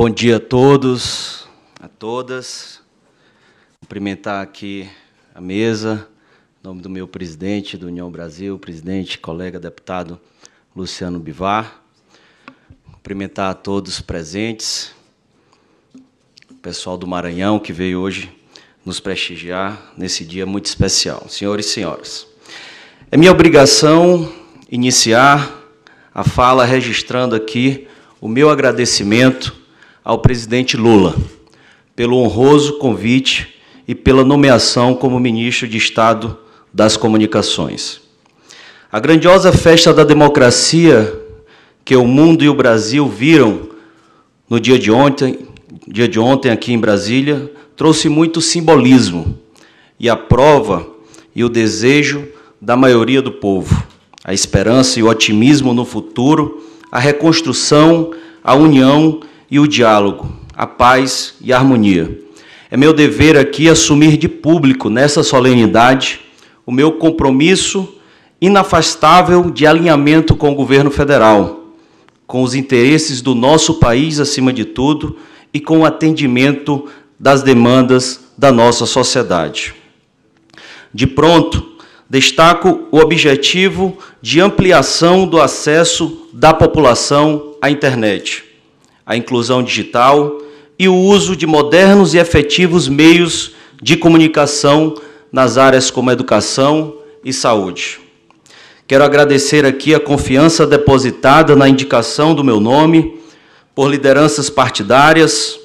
Bom dia a todos, a todas. Cumprimentar aqui a mesa, em nome do meu presidente do União Brasil, presidente, colega deputado Luciano Bivar. Cumprimentar a todos presentes, o pessoal do Maranhão que veio hoje nos prestigiar nesse dia muito especial. Senhores e senhoras, é minha obrigação iniciar a fala registrando aqui o meu agradecimento ao presidente Lula pelo honroso convite e pela nomeação como ministro de Estado das Comunicações. A grandiosa festa da democracia que o mundo e o Brasil viram no dia de ontem, dia de ontem aqui em Brasília, trouxe muito simbolismo e a prova e o desejo da maioria do povo, a esperança e o otimismo no futuro, a reconstrução, a união e o diálogo, a paz e a harmonia. É meu dever aqui assumir de público, nessa solenidade, o meu compromisso inafastável de alinhamento com o governo federal, com os interesses do nosso país, acima de tudo, e com o atendimento das demandas da nossa sociedade. De pronto, destaco o objetivo de ampliação do acesso da população à internet a inclusão digital e o uso de modernos e efetivos meios de comunicação nas áreas como educação e saúde. Quero agradecer aqui a confiança depositada na indicação do meu nome por lideranças partidárias,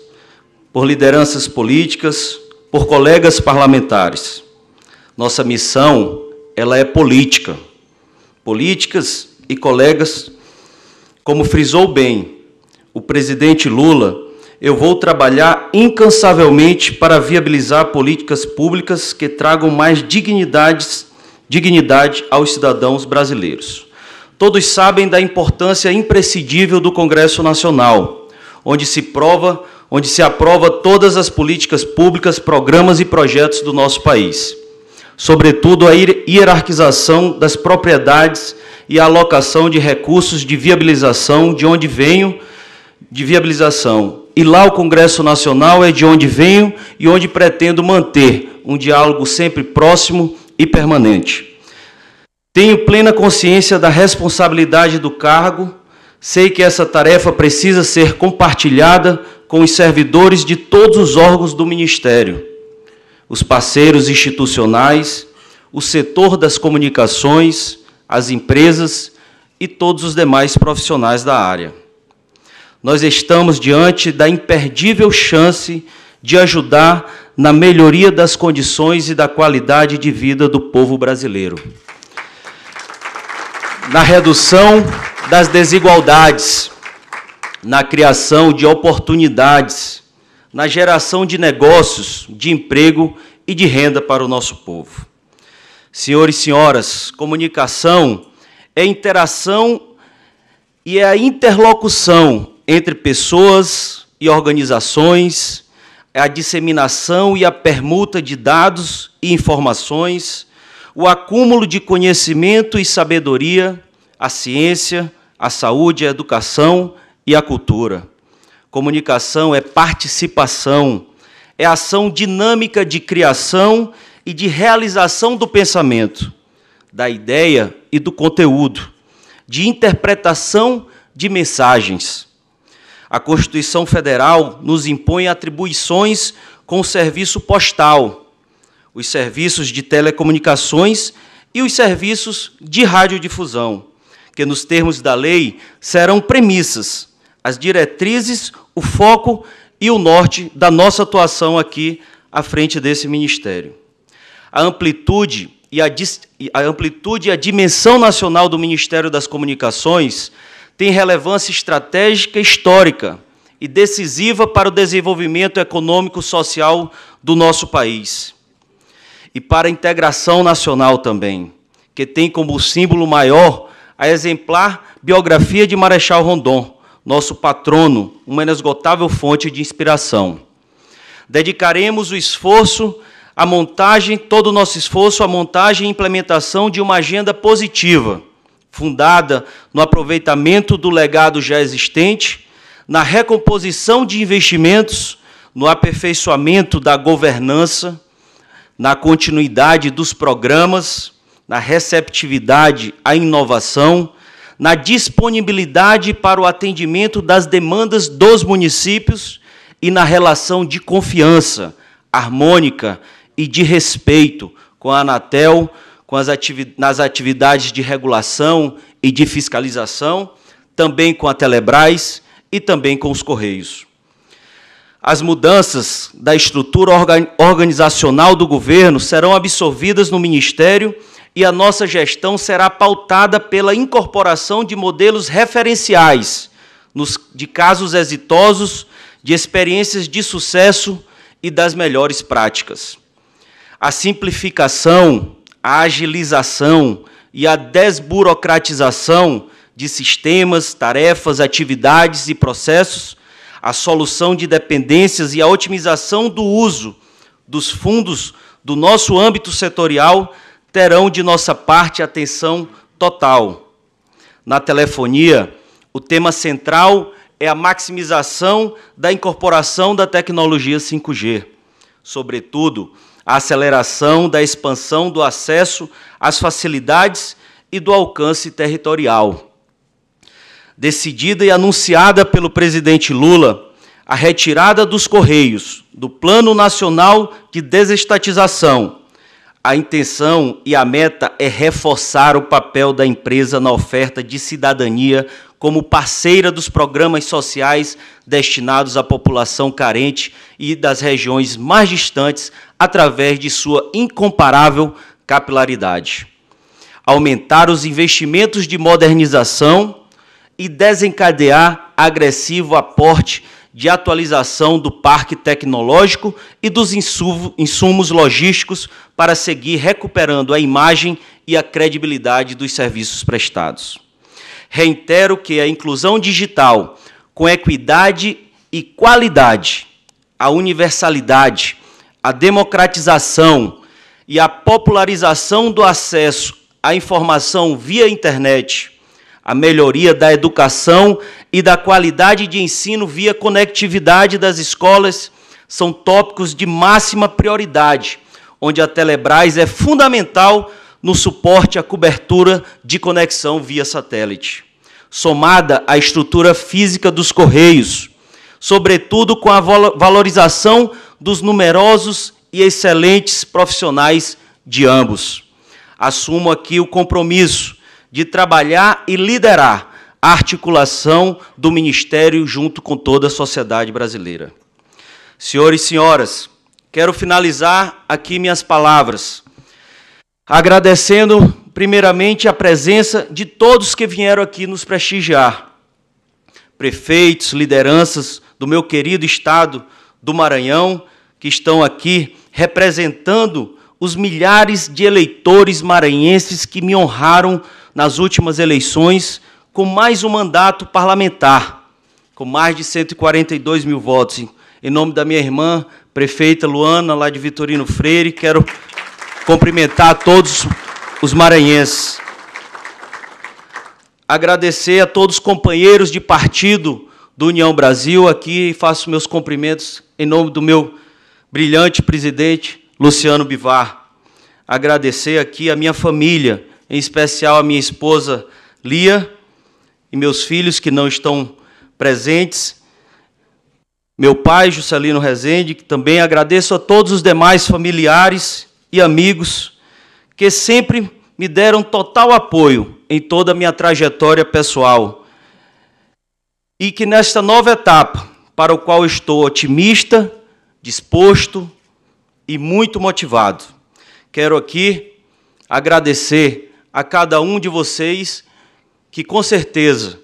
por lideranças políticas, por colegas parlamentares. Nossa missão, ela é política. Políticas e colegas, como frisou bem, o presidente Lula, eu vou trabalhar incansavelmente para viabilizar políticas públicas que tragam mais dignidades, dignidade aos cidadãos brasileiros. Todos sabem da importância imprescindível do Congresso Nacional, onde se prova, onde se aprova todas as políticas públicas, programas e projetos do nosso país. Sobretudo a hierarquização das propriedades e a alocação de recursos de viabilização de onde venho de viabilização. E lá o Congresso Nacional é de onde venho e onde pretendo manter um diálogo sempre próximo e permanente. Tenho plena consciência da responsabilidade do cargo, sei que essa tarefa precisa ser compartilhada com os servidores de todos os órgãos do Ministério, os parceiros institucionais, o setor das comunicações, as empresas e todos os demais profissionais da área nós estamos diante da imperdível chance de ajudar na melhoria das condições e da qualidade de vida do povo brasileiro. Na redução das desigualdades, na criação de oportunidades, na geração de negócios, de emprego e de renda para o nosso povo. Senhores e senhoras, comunicação é interação e é a interlocução entre pessoas e organizações, é a disseminação e a permuta de dados e informações, o acúmulo de conhecimento e sabedoria, a ciência, a saúde, a educação e a cultura. Comunicação é participação, é ação dinâmica de criação e de realização do pensamento, da ideia e do conteúdo, de interpretação de mensagens. A Constituição Federal nos impõe atribuições com o serviço postal, os serviços de telecomunicações e os serviços de radiodifusão, que, nos termos da lei, serão premissas, as diretrizes, o foco e o norte da nossa atuação aqui à frente desse ministério. A amplitude e a, a amplitude e a dimensão nacional do Ministério das Comunicações tem relevância estratégica histórica e decisiva para o desenvolvimento econômico e social do nosso país e para a integração nacional também, que tem como símbolo maior a exemplar biografia de Marechal Rondon, nosso patrono, uma inesgotável fonte de inspiração. Dedicaremos o esforço à montagem, todo o nosso esforço à montagem e implementação de uma agenda positiva fundada no aproveitamento do legado já existente, na recomposição de investimentos, no aperfeiçoamento da governança, na continuidade dos programas, na receptividade à inovação, na disponibilidade para o atendimento das demandas dos municípios e na relação de confiança harmônica e de respeito com a Anatel, as ativi nas atividades de regulação e de fiscalização, também com a Telebrás e também com os Correios. As mudanças da estrutura organizacional do governo serão absorvidas no Ministério e a nossa gestão será pautada pela incorporação de modelos referenciais nos, de casos exitosos, de experiências de sucesso e das melhores práticas. A simplificação a agilização e a desburocratização de sistemas, tarefas, atividades e processos, a solução de dependências e a otimização do uso dos fundos do nosso âmbito setorial terão de nossa parte atenção total. Na telefonia, o tema central é a maximização da incorporação da tecnologia 5G, sobretudo a aceleração da expansão do acesso às facilidades e do alcance territorial. Decidida e anunciada pelo presidente Lula, a retirada dos Correios do Plano Nacional de Desestatização a intenção e a meta é reforçar o papel da empresa na oferta de cidadania como parceira dos programas sociais destinados à população carente e das regiões mais distantes, através de sua incomparável capilaridade. Aumentar os investimentos de modernização e desencadear agressivo aporte de atualização do parque tecnológico e dos insumos logísticos para seguir recuperando a imagem e a credibilidade dos serviços prestados. Reitero que a inclusão digital, com equidade e qualidade, a universalidade, a democratização e a popularização do acesso à informação via internet a melhoria da educação e da qualidade de ensino via conectividade das escolas são tópicos de máxima prioridade, onde a Telebrás é fundamental no suporte à cobertura de conexão via satélite. Somada à estrutura física dos correios, sobretudo com a valorização dos numerosos e excelentes profissionais de ambos. Assumo aqui o compromisso de trabalhar e liderar a articulação do Ministério junto com toda a sociedade brasileira. Senhores e senhoras, quero finalizar aqui minhas palavras, agradecendo primeiramente a presença de todos que vieram aqui nos prestigiar. Prefeitos, lideranças do meu querido estado do Maranhão, que estão aqui representando os milhares de eleitores maranhenses que me honraram nas últimas eleições com mais um mandato parlamentar, com mais de 142 mil votos. Em nome da minha irmã, prefeita Luana, lá de Vitorino Freire, quero cumprimentar todos os maranhenses. Agradecer a todos os companheiros de partido do União Brasil aqui, faço meus cumprimentos em nome do meu brilhante presidente Luciano Bivar. Agradecer aqui a minha família, em especial a minha esposa Lia e meus filhos que não estão presentes. Meu pai, Juscelino Rezende, que também agradeço a todos os demais familiares e amigos que sempre me deram total apoio em toda a minha trajetória pessoal. E que nesta nova etapa, para o qual estou otimista, disposto, e muito motivado. Quero aqui agradecer a cada um de vocês que com certeza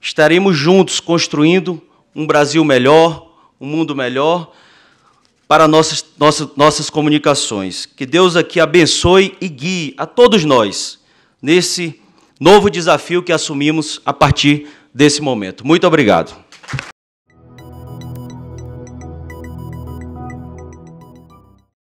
estaremos juntos construindo um Brasil melhor, um mundo melhor para nossas, nossas, nossas comunicações. Que Deus aqui abençoe e guie a todos nós nesse novo desafio que assumimos a partir desse momento. Muito obrigado.